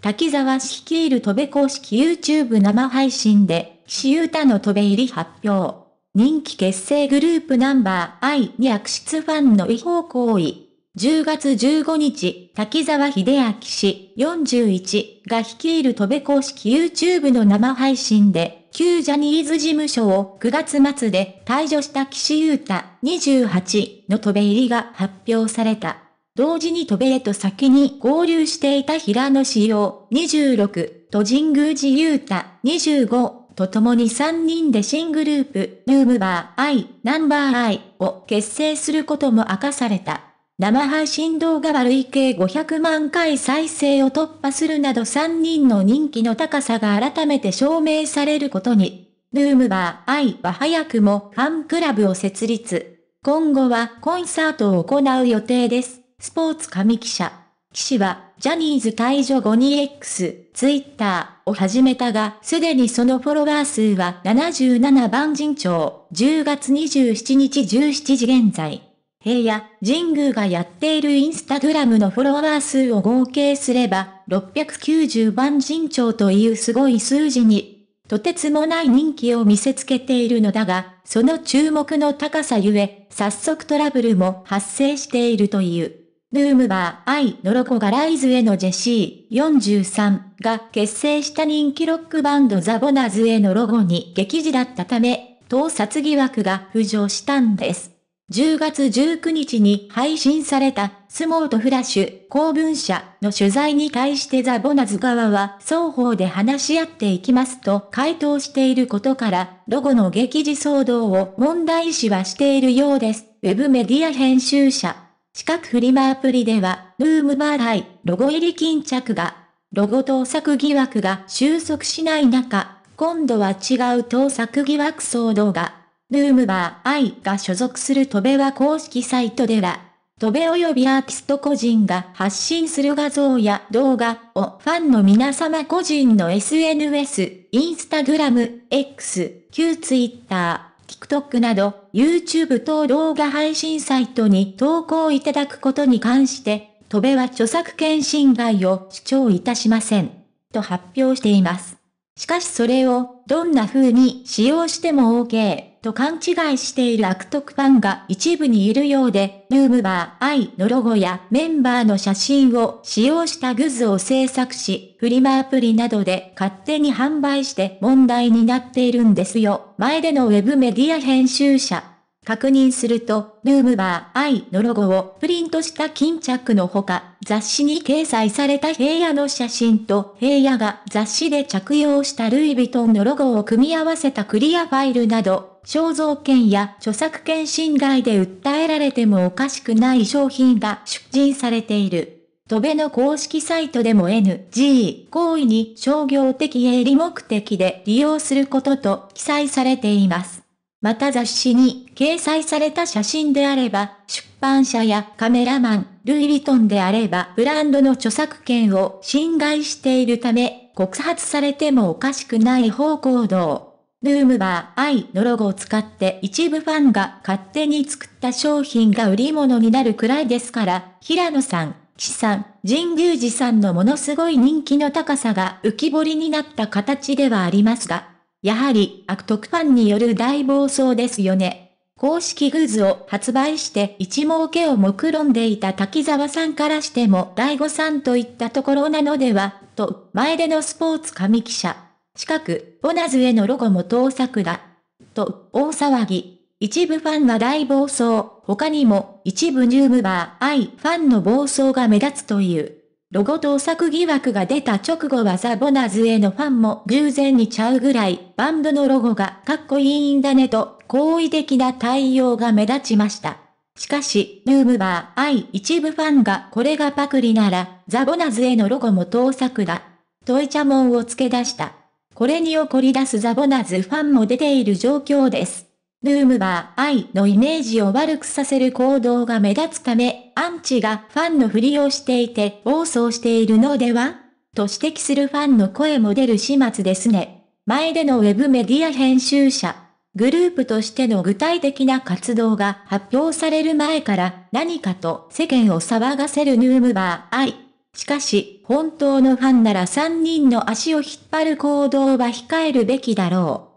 滝沢氏率いる戸部公式 YouTube 生配信で、岸優太の戸部入り発表。人気結成グループナンバー I に悪質ファンの違法行為。10月15日、滝沢秀明氏41が率いる戸部公式 YouTube の生配信で、旧ジャニーズ事務所を9月末で退場した岸優太28の戸部入りが発表された。同時に渡へと先に合流していた平野志陽26と神宮寺雄太25と共に3人で新グループ、ルームバーアイナンバーアイを結成することも明かされた。生配信動画は累計500万回再生を突破するなど3人の人気の高さが改めて証明されることに、ルームバーアイは早くもファンクラブを設立。今後はコンサートを行う予定です。スポーツ紙記者。騎士は、ジャニーズ退場後に X、ツイッターを始めたが、すでにそのフォロワー数は77番人長、10月27日17時現在。平野、神宮がやっているインスタグラムのフォロワー数を合計すれば、690番人長というすごい数字に、とてつもない人気を見せつけているのだが、その注目の高さゆえ、早速トラブルも発生しているという。ルームバー、アイ、のロコがライズへのジェシー、43が結成した人気ロックバンドザ・ボナズへのロゴに激似だったため、盗撮疑惑が浮上したんです。10月19日に配信された、スモートフラッシュ、公文社の取材に対してザ・ボナズ側は双方で話し合っていきますと回答していることから、ロゴの激似騒動を問題視はしているようです。ウェブメディア編集者近くフリマアプリでは、ヌームバーい、ロゴ入り巾着が、ロゴ盗作疑惑が収束しない中、今度は違う盗作疑惑騒動が、ルームバーアイが所属するトベは公式サイトでは、トベ及びアーティスト個人が発信する画像や動画をファンの皆様個人の SNS、インスタグラム、X、旧ツイッター、TikTok など YouTube 等動画配信サイトに投稿いただくことに関して、戸部は著作権侵害を主張いたしません。と発表しています。しかしそれをどんな風に使用しても OK。と勘違いしている悪徳ファンが一部にいるようで、ルームバー I のロゴやメンバーの写真を使用したグズを制作し、フリマアプリなどで勝手に販売して問題になっているんですよ。前でのウェブメディア編集者。確認すると、ルームバー I のロゴをプリントした巾着のほか、雑誌に掲載された平野の写真と平野が雑誌で着用したルイ・ヴィトンのロゴを組み合わせたクリアファイルなど、肖像権や著作権侵害で訴えられてもおかしくない商品が出陣されている。戸ベの公式サイトでも NG 行為に商業的営利目的で利用することと記載されています。また雑誌に掲載された写真であれば、出版社やカメラマン、ルイ・ヴィトンであればブランドの著作権を侵害しているため、告発されてもおかしくない方行動。ルームバー i のロゴを使って一部ファンが勝手に作った商品が売り物になるくらいですから、平野さん、岸さん、神宮寺さんのものすごい人気の高さが浮き彫りになった形ではありますが、やはり悪徳ファンによる大暴走ですよね。公式グッズを発売して一儲けを目論んでいた滝沢さんからしても大悟さんといったところなのでは、と、前でのスポーツ紙記者。近く、ボナズへのロゴも盗作だ。と、大騒ぎ。一部ファンは大暴走。他にも、一部ニュームバー、イ、ファンの暴走が目立つという。ロゴ盗作疑惑が出た直後はザ・ボナズへのファンも偶然にちゃうぐらい、バンドのロゴがかっこいいんだねと、好意的な対応が目立ちました。しかし、ニュームバー、イ、一部ファンがこれがパクリなら、ザ・ボナズへのロゴも盗作だ。とイチャモンをつけ出した。これに怒り出すザボナズファンも出ている状況です。ヌームは愛のイメージを悪くさせる行動が目立つため、アンチがファンのふりをしていて、暴走しているのではと指摘するファンの声も出る始末ですね。前でのウェブメディア編集者、グループとしての具体的な活動が発表される前から何かと世間を騒がせるヌームバー愛。しかし、本当のファンなら3人の足を引っ張る行動は控えるべきだろう。